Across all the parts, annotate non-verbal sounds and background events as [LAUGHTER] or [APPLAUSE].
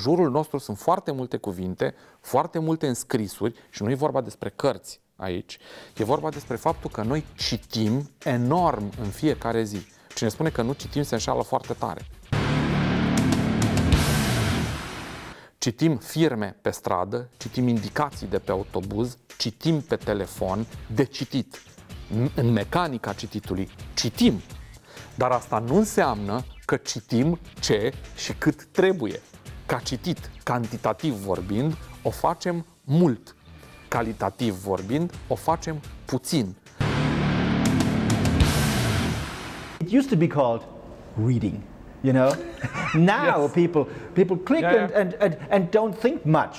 jurul nostru sunt foarte multe cuvinte, foarte multe înscrisuri și nu e vorba despre cărți aici, e vorba despre faptul că noi citim enorm în fiecare zi. Cine spune că nu citim se înșală foarte tare. Citim firme pe stradă, citim indicații de pe autobuz, citim pe telefon de citit. În mecanica cititului citim, dar asta nu înseamnă că citim ce și cât trebuie ca citit, cantitativ vorbind, o facem mult. Calitativ vorbind, o facem puțin. It used to be called reading, you know? [LAUGHS] Now yes. people people click yeah, yeah. And, and, and don't think much.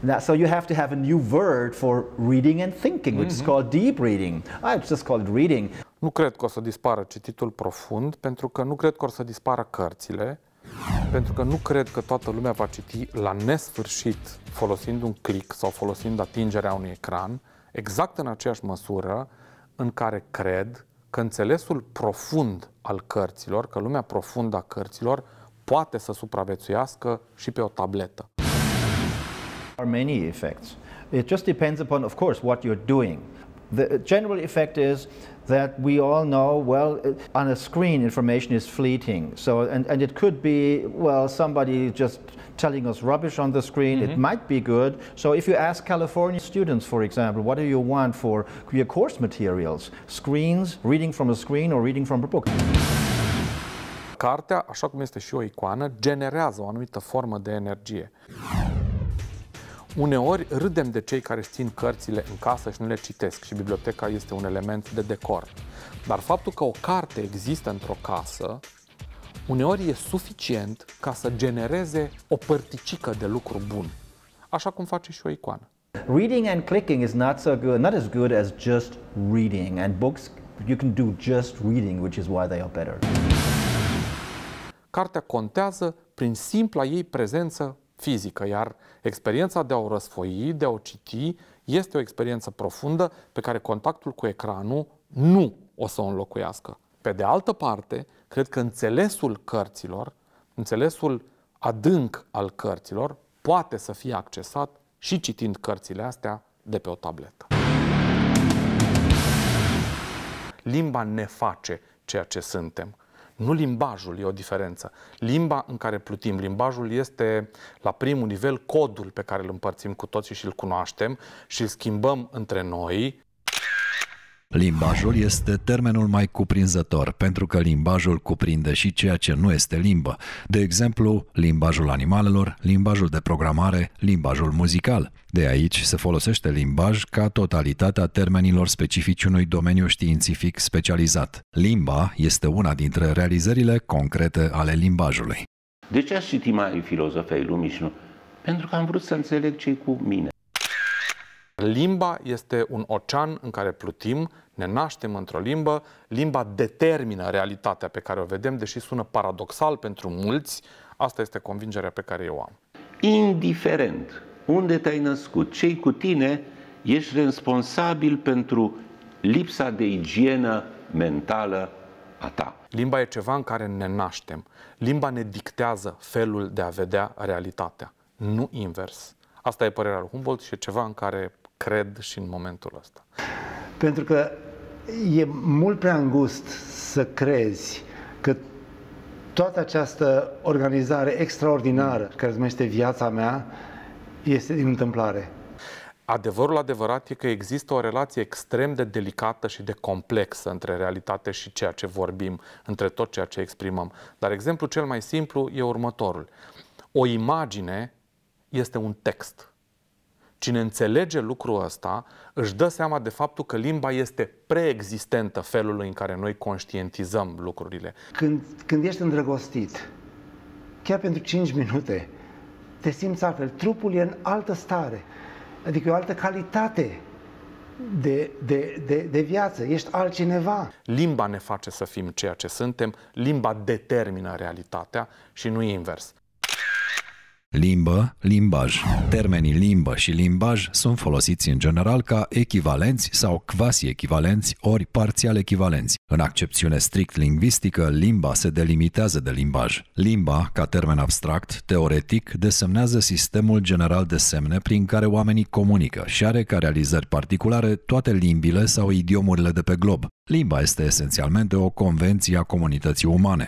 Now, so you have to have a new word for reading and thinking, which mm -hmm. is mhm. called deep reading. Ah, I just call it reading. Nu cred că o să dispară cititul profund, pentru că nu cred că o să dispară cărțile, pentru că nu cred că toată lumea va citi la nesfârșit, folosind un click sau folosind atingerea unui ecran, exact în aceeași măsură în care cred că înțelesul profund al cărților, că lumea profundă a cărților, poate să supraviețuiască și pe o tabletă. Are many effects. It just depends upon, of course, what you're doing. The general effect is that we all know, well, uh, on a screen, information is fleeting. So, and, and it could be, well, somebody just telling us rubbish on the screen. Mm -hmm. It mm-hmm. might be good. So if you ask California students, for example, what do you want for your course materials? Screens, reading from a screen or reading from a book? Cartea, așa cum este și o icoană, generează o anumită formă de energie. Uneori râdem de cei care țin cărțile în casă și nu le citesc și biblioteca este un element de decor. Dar faptul că o carte există într-o casă, uneori e suficient ca să genereze o părticică de lucru bun, așa cum face și o icoană. Reading and clicking is not so good, not as good as just reading. And books, you can do just reading, which is why they are better. Cartea contează prin simpla ei prezență fizică, iar experiența de a o răsfoi, de a o citi, este o experiență profundă pe care contactul cu ecranul nu o să o înlocuiască. Pe de altă parte, cred că înțelesul cărților, înțelesul adânc al cărților, poate să fie accesat și citind cărțile astea de pe o tabletă. Limba ne face ceea ce suntem. Nu limbajul e o diferență. Limba în care plutim, limbajul este la primul nivel codul pe care îl împărțim cu toții și îl cunoaștem și îl schimbăm între noi. Limbajul este termenul mai cuprinzător, pentru că limbajul cuprinde și ceea ce nu este limbă, de exemplu, limbajul animalelor, limbajul de programare, limbajul muzical. De aici se folosește limbaj ca totalitatea termenilor specifici unui domeniu științific specializat. Limba este una dintre realizările concrete ale limbajului. De ce aș citi mai filozofei lumii și nu? Pentru că am vrut să înțeleg ce cu mine. Limba este un ocean în care plutim, ne naștem într-o limbă, limba determină realitatea pe care o vedem, deși sună paradoxal pentru mulți, asta este convingerea pe care eu am. Indiferent unde te-ai născut, cei cu tine, ești responsabil pentru lipsa de igienă mentală a ta. Limba e ceva în care ne naștem. Limba ne dictează felul de a vedea realitatea, nu invers. Asta e părerea lui Humboldt și e ceva în care cred și în momentul ăsta. Pentru că e mult prea îngust să crezi că toată această organizare extraordinară care se numește viața mea este din întâmplare. Adevărul adevărat e că există o relație extrem de delicată și de complexă între realitate și ceea ce vorbim, între tot ceea ce exprimăm. Dar exemplu cel mai simplu e următorul. O imagine este un text Cine înțelege lucrul ăsta își dă seama de faptul că limba este preexistentă felului în care noi conștientizăm lucrurile. Când, când ești îndrăgostit, chiar pentru 5 minute, te simți altfel. Trupul e în altă stare, adică e o altă calitate de, de, de, de viață, ești altcineva. Limba ne face să fim ceea ce suntem, limba determină realitatea și nu invers. Limbă, limbaj. Termenii limbă și limbaj sunt folosiți în general ca echivalenți sau quasi echivalenți ori parțial echivalenți. În accepțiune strict lingvistică, limba se delimitează de limbaj. Limba, ca termen abstract, teoretic, desemnează sistemul general de semne prin care oamenii comunică și are ca realizări particulare toate limbile sau idiomurile de pe glob. Limba este esențialmente o convenție a comunității umane.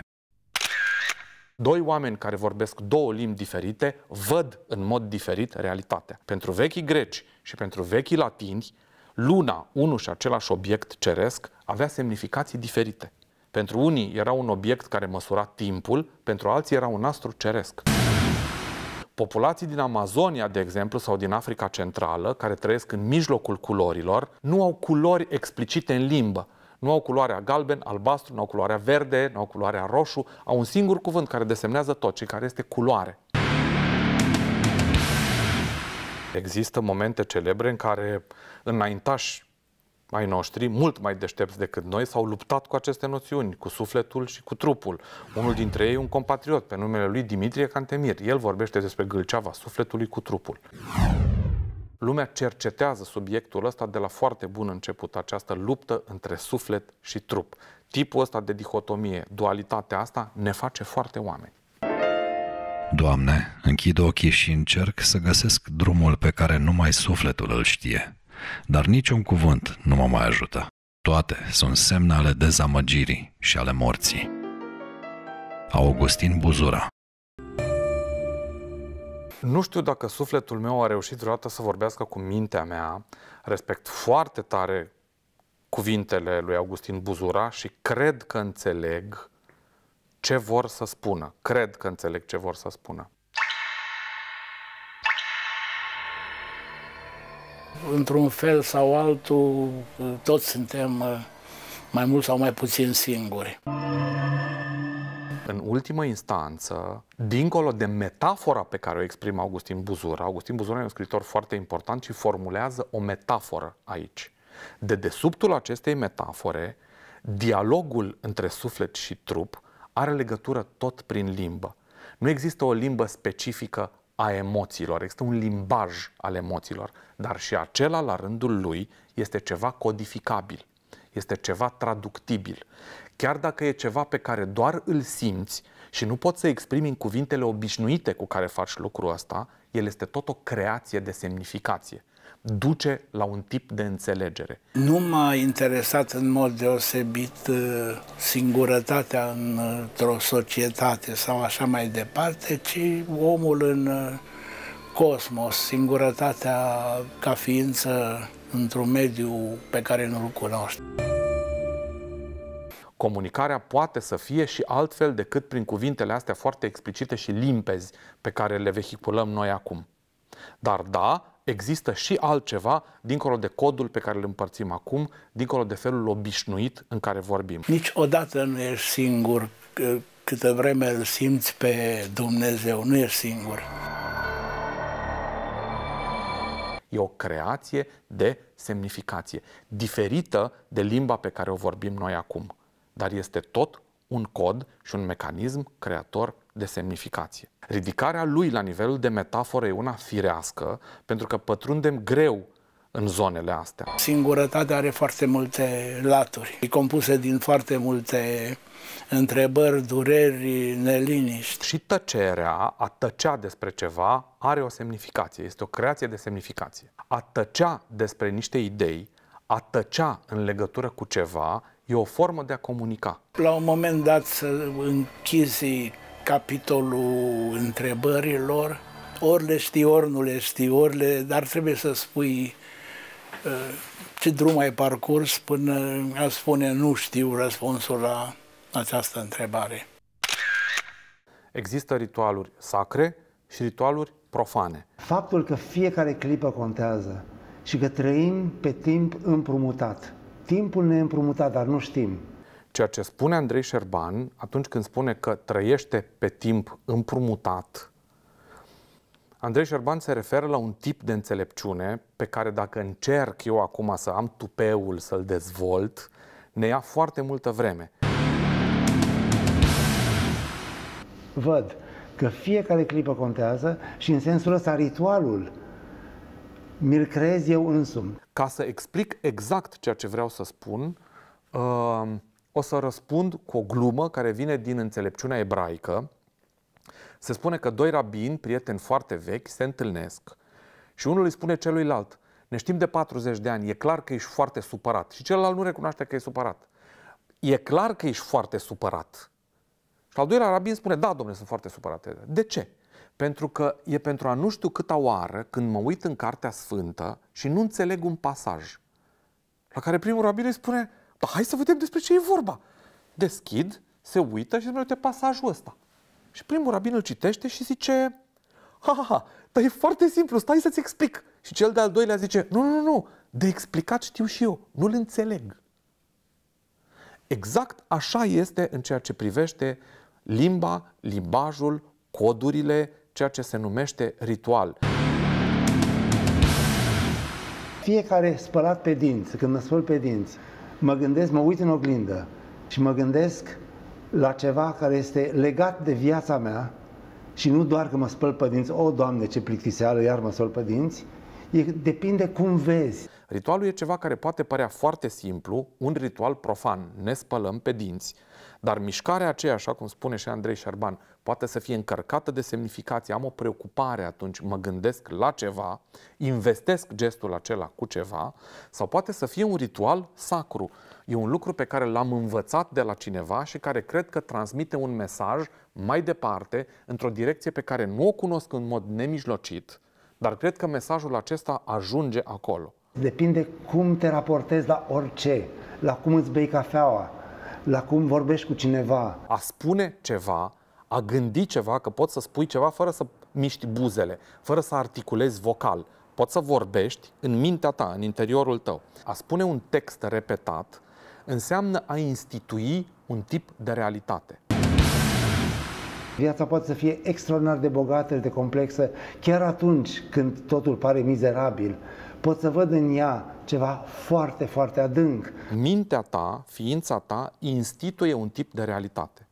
Doi oameni care vorbesc două limbi diferite văd în mod diferit realitatea. Pentru vechii greci și pentru vechii latini, luna, unul și același obiect ceresc, avea semnificații diferite. Pentru unii era un obiect care măsura timpul, pentru alții era un astru ceresc. Populații din Amazonia, de exemplu, sau din Africa Centrală, care trăiesc în mijlocul culorilor, nu au culori explicite în limbă, nu au culoarea galben, albastru, nu au culoarea verde, nu au culoarea roșu, au un singur cuvânt care desemnează tot ce care este culoare. Există momente celebre în care înaintași ai noștri, mult mai deștepți decât noi, s-au luptat cu aceste noțiuni, cu sufletul și cu trupul. Unul dintre ei, un compatriot, pe numele lui Dimitrie Cantemir. El vorbește despre gâlceava sufletului cu trupul lumea cercetează subiectul ăsta de la foarte bun început, această luptă între suflet și trup. Tipul ăsta de dihotomie, dualitatea asta, ne face foarte oameni. Doamne, închid ochii și încerc să găsesc drumul pe care numai sufletul îl știe. Dar niciun cuvânt nu mă mai ajută. Toate sunt semne ale dezamăgirii și ale morții. Augustin Buzura nu știu dacă sufletul meu a reușit vreodată să vorbească cu mintea mea, respect foarte tare cuvintele lui Augustin Buzura și cred că înțeleg ce vor să spună. Cred că înțeleg ce vor să spună. Într-un fel sau altul, toți suntem uh, mai mult sau mai puțin singuri. În ultimă instanță, dincolo de metafora pe care o exprimă Augustin Buzura, Augustin Buzura e un scriitor foarte important și formulează o metaforă aici. De desubtul acestei metafore, dialogul între suflet și trup are legătură tot prin limbă. Nu există o limbă specifică a emoțiilor, există un limbaj al emoțiilor, dar și acela, la rândul lui, este ceva codificabil este ceva traductibil. Chiar dacă e ceva pe care doar îl simți și nu poți să exprimi în cuvintele obișnuite cu care faci lucrul ăsta, el este tot o creație de semnificație. Duce la un tip de înțelegere. Nu m-a interesat în mod deosebit uh, singurătatea într-o societate sau așa mai departe, ci omul în uh, cosmos, singurătatea ca ființă într-un mediu pe care nu-l cunoaște. Comunicarea poate să fie și altfel decât prin cuvintele astea foarte explicite și limpezi pe care le vehiculăm noi acum. Dar da, există și altceva dincolo de codul pe care îl împărțim acum, dincolo de felul obișnuit în care vorbim. Niciodată nu ești singur, câtă vreme îl simți pe Dumnezeu, nu ești singur. E o creație de semnificație, diferită de limba pe care o vorbim noi acum, dar este tot un cod și un mecanism creator de semnificație. Ridicarea lui la nivelul de metaforă e una firească, pentru că pătrundem greu în zonele astea. Singurătatea are foarte multe laturi. E compusă din foarte multe întrebări, dureri, neliniști. Și tăcerea, a tăcea despre ceva, are o semnificație, este o creație de semnificație. A tăcea despre niște idei, a tăcea în legătură cu ceva, e o formă de a comunica. La un moment dat să închizi capitolul întrebărilor, ori le știi, ori nu le știi, ori le... dar trebuie să spui ce drum ai parcurs până a spune nu știu răspunsul la această întrebare. Există ritualuri sacre și ritualuri profane. Faptul că fiecare clipă contează și că trăim pe timp împrumutat. Timpul ne împrumutat, dar nu știm. Ceea ce spune Andrei Șerban atunci când spune că trăiește pe timp împrumutat, Andrei Șerban se referă la un tip de înțelepciune pe care dacă încerc eu acum să am tupeul, să-l dezvolt, ne ia foarte multă vreme. Văd că fiecare clipă contează și în sensul ăsta ritualul mi-l creez eu însumi. Ca să explic exact ceea ce vreau să spun, uh, o să răspund cu o glumă care vine din înțelepciunea ebraică, se spune că doi rabini, prieteni foarte vechi, se întâlnesc și unul îi spune celuilalt, ne știm de 40 de ani, e clar că ești foarte supărat. Și celălalt nu recunoaște că e supărat. E clar că ești foarte supărat. Și al doilea rabin spune, da, domnule, sunt foarte supărat. De ce? Pentru că e pentru a nu știu câta oară când mă uit în Cartea Sfântă și nu înțeleg un pasaj. La care primul rabin îi spune, da, hai să vedem despre ce e vorba. Deschid, se uită și spune, uite pasajul ăsta. Și primul rabin îl citește și zice, ha, ha, ha, dar e foarte simplu, stai să-ți explic. Și cel de-al doilea zice, nu, nu, nu, de explicat știu și eu, nu-l înțeleg. Exact așa este în ceea ce privește limba, limbajul, codurile, ceea ce se numește ritual. Fiecare spălat pe dinți, când mă spăl pe dinți, mă gândesc, mă uit în oglindă și mă gândesc la ceva care este legat de viața mea și nu doar că mă spăl pe dinți, o, Doamne, ce plictiseală, iar mă spăl pe dinți, e, depinde cum vezi. Ritualul e ceva care poate părea foarte simplu, un ritual profan, ne spălăm pe dinți, dar mișcarea aceea, așa cum spune și Andrei Șerban, poate să fie încărcată de semnificație, am o preocupare atunci, mă gândesc la ceva, investesc gestul acela cu ceva, sau poate să fie un ritual sacru, e un lucru pe care l-am învățat de la cineva și care cred că transmite un mesaj mai departe, într-o direcție pe care nu o cunosc în mod nemijlocit, dar cred că mesajul acesta ajunge acolo. Depinde cum te raportezi la orice, la cum îți bei cafeaua, la cum vorbești cu cineva. A spune ceva, a gândi ceva, că poți să spui ceva fără să miști buzele, fără să articulezi vocal. Poți să vorbești în mintea ta, în interiorul tău. A spune un text repetat înseamnă a institui un tip de realitate. Viața poate să fie extraordinar de bogată de complexă chiar atunci când totul pare mizerabil. Pot să văd în ea ceva foarte, foarte adânc. Mintea ta, ființa ta, instituie un tip de realitate.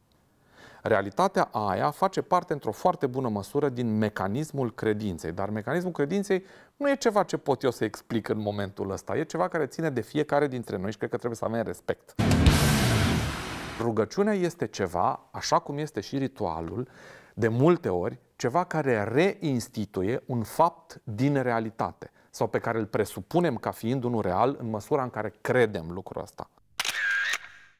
Realitatea aia face parte într-o foarte bună măsură din mecanismul credinței, dar mecanismul credinței nu e ceva ce pot eu să explic în momentul ăsta, e ceva care ține de fiecare dintre noi și cred că trebuie să avem respect. Rugăciunea este ceva, așa cum este și ritualul, de multe ori, ceva care reinstituie un fapt din realitate sau pe care îl presupunem ca fiind unul real în măsura în care credem lucrul ăsta.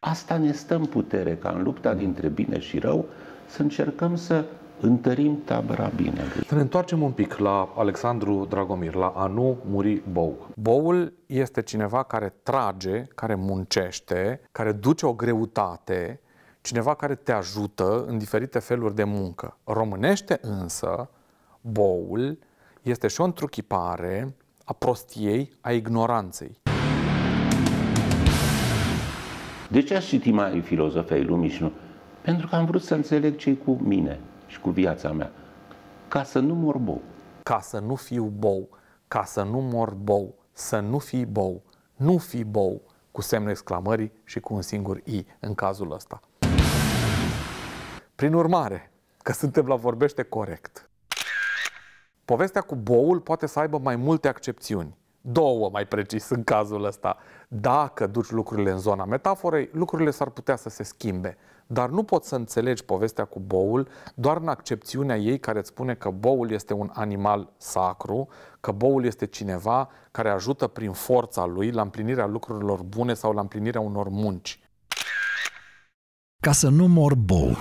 Asta ne stă în putere, ca în lupta dintre bine și rău, să încercăm să întărim tabăra bine. Să ne întoarcem un pic la Alexandru Dragomir, la a nu muri bou. Boul este cineva care trage, care muncește, care duce o greutate, cineva care te ajută în diferite feluri de muncă. Românește însă, boul este și o întruchipare a prostiei, a ignoranței. De ce aș citi mai filozofei lumii și nu? Pentru că am vrut să înțeleg ce cu mine și cu viața mea. Ca să nu mor bou. Ca să nu fiu bou, ca să nu mor bou, să nu fii bou, nu fi bou, cu semne exclamării și cu un singur i în cazul ăsta. Prin urmare, că suntem la vorbește corect. Povestea cu boul poate să aibă mai multe accepțiuni. Două, mai precis, în cazul ăsta. Dacă duci lucrurile în zona metaforei, lucrurile s-ar putea să se schimbe. Dar nu poți să înțelegi povestea cu boul doar în accepțiunea ei care îți spune că boul este un animal sacru, că boul este cineva care ajută prin forța lui la împlinirea lucrurilor bune sau la împlinirea unor munci. Ca să nu mor boul.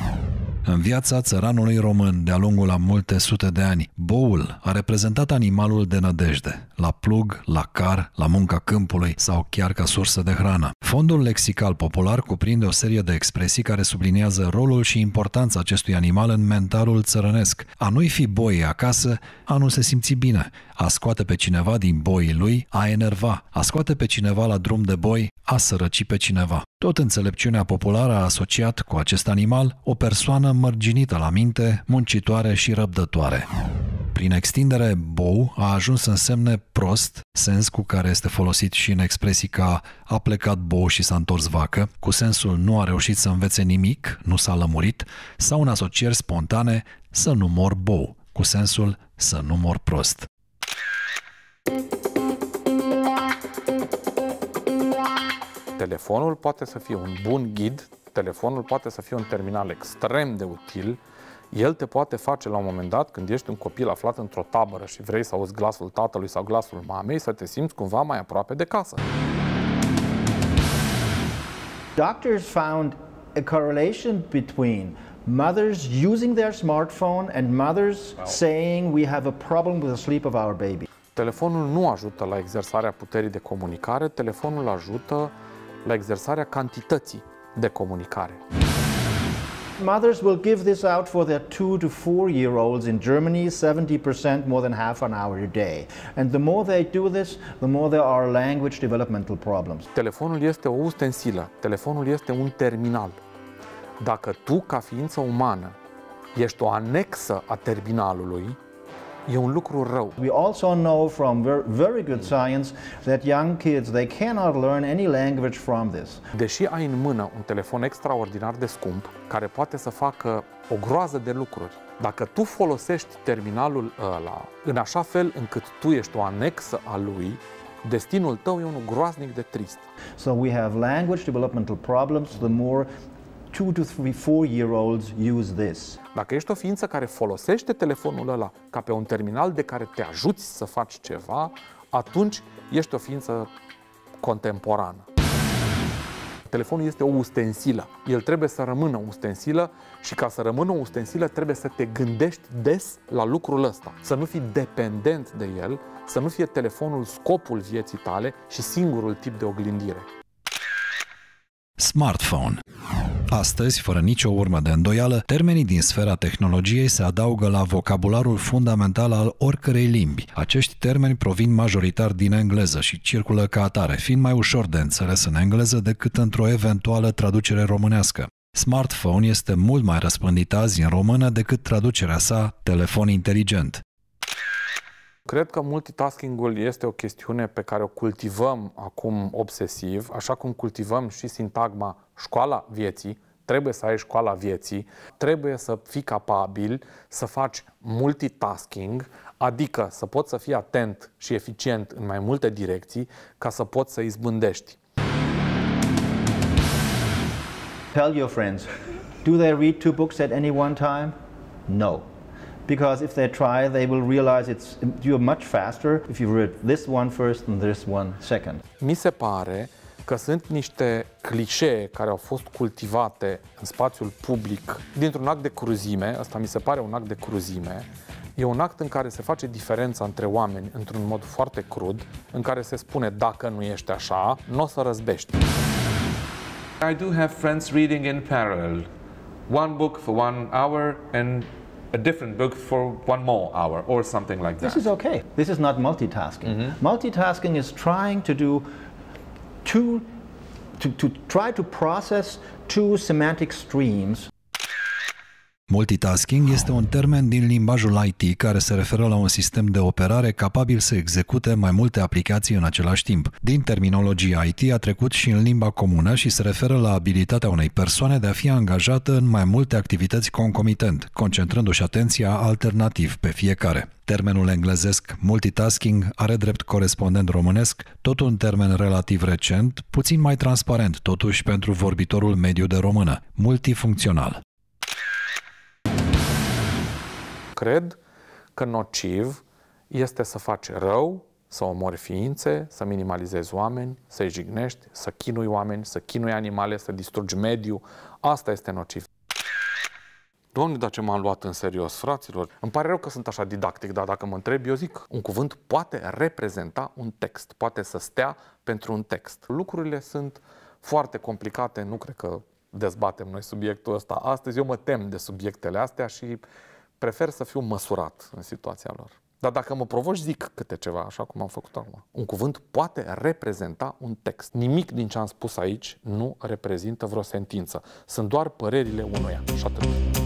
În viața țăranului român, de-a lungul a multe sute de ani, boul a reprezentat animalul de nădejde, la plug, la car, la munca câmpului sau chiar ca sursă de hrană. Fondul lexical popular cuprinde o serie de expresii care subliniază rolul și importanța acestui animal în mentalul țărănesc. A nu-i fi boi acasă, a nu se simți bine, a scoate pe cineva din boii lui, a enerva, a scoate pe cineva la drum de boi, a sărăci pe cineva. Tot înțelepciunea populară a asociat cu acest animal o persoană mărginită la minte, muncitoare și răbdătoare. Prin extindere, bou a ajuns să însemne prost, sens cu care este folosit și în expresii ca a plecat bou și s-a întors vacă, cu sensul nu a reușit să învețe nimic, nu s-a lămurit, sau în asocieri spontane să nu mor bou, cu sensul să nu mor prost. Telefonul poate să fie un bun ghid, telefonul poate să fie un terminal extrem de util, el te poate face la un moment dat când ești un copil aflat într-o tabără și vrei să auzi glasul tatălui sau glasul mamei să te simți cumva mai aproape de casă. Doctors found a correlation between mothers using their smartphone and mothers saying we have a problem with the sleep of our baby. Telefonul nu ajută la exersarea puterii de comunicare, telefonul ajută la exersarea cantității de comunicare. Mothers will give this out for their two to four year olds in Germany, 70% more than half an hour a day. And the more they do this, the more there are language developmental problems. Telefonul este o ustensilă, telefonul este un terminal. Dacă tu, ca ființă umană, ești o anexă a terminalului, E un lucru rău. We also know from very good science that young kids they cannot learn any language from this. Deși ai în mână un telefon extraordinar de scump care poate să facă o groază de lucruri, dacă tu folosești terminalul ăla în așa fel încât tu ești o anexă a lui, destinul tău e unul groaznic de trist. So we have language developmental problems the more two to three four year olds use this. Dacă ești o ființă care folosește telefonul ăla ca pe un terminal de care te ajuți să faci ceva, atunci ești o ființă contemporană. Telefonul este o ustensilă. El trebuie să rămână ustensilă și ca să rămână o ustensilă trebuie să te gândești des la lucrul ăsta. Să nu fii dependent de el, să nu fie telefonul scopul vieții tale și singurul tip de oglindire. Smartphone Astăzi, fără nicio urmă de îndoială, termenii din sfera tehnologiei se adaugă la vocabularul fundamental al oricărei limbi. Acești termeni provin majoritar din engleză și circulă ca atare, fiind mai ușor de înțeles în engleză decât într-o eventuală traducere românească. Smartphone este mult mai răspândit azi în română decât traducerea sa telefon inteligent. Cred că multitasking-ul este o chestiune pe care o cultivăm acum obsesiv, așa cum cultivăm și sintagma școala vieții, trebuie să ai școala vieții, trebuie să fii capabil să faci multitasking, adică să poți să fii atent și eficient în mai multe direcții ca să poți să izbândești. Tell your friends, do they read two books at any one time? No because if they try, they will realize it's you're much faster if you read this one first and this one second. Mi se pare că sunt niște clișee care au fost cultivate în spațiul public dintr-un act de cruzime, asta mi se pare un act de cruzime, E un act în care se face diferența între oameni într-un mod foarte crud, în care se spune dacă nu ești așa, nu o să răzbești. I do have friends reading in parallel. One book for one hour and a different book for one more hour or something like that. This is okay. This is not multitasking. Mm -hmm. Multitasking is trying to do two, to, to try to process two semantic streams. Multitasking este un termen din limbajul IT care se referă la un sistem de operare capabil să execute mai multe aplicații în același timp. Din terminologia IT a trecut și în limba comună și se referă la abilitatea unei persoane de a fi angajată în mai multe activități concomitent, concentrându-și atenția alternativ pe fiecare. Termenul englezesc multitasking are drept corespondent românesc tot un termen relativ recent, puțin mai transparent totuși pentru vorbitorul mediu de română, multifuncțional. cred că nociv este să faci rău, să omori ființe, să minimalizezi oameni, să-i jignești, să chinui oameni, să chinui animale, să distrugi mediul. Asta este nociv. Doamne, dar ce m-am luat în serios, fraților. Îmi pare rău că sunt așa didactic, dar dacă mă întreb, eu zic, un cuvânt poate reprezenta un text, poate să stea pentru un text. Lucrurile sunt foarte complicate, nu cred că dezbatem noi subiectul ăsta astăzi. Eu mă tem de subiectele astea și prefer să fiu măsurat în situația lor. Dar dacă mă provoci, zic câte ceva, așa cum am făcut acum. Un cuvânt poate reprezenta un text. Nimic din ce am spus aici nu reprezintă vreo sentință. Sunt doar părerile unuia. Și atât.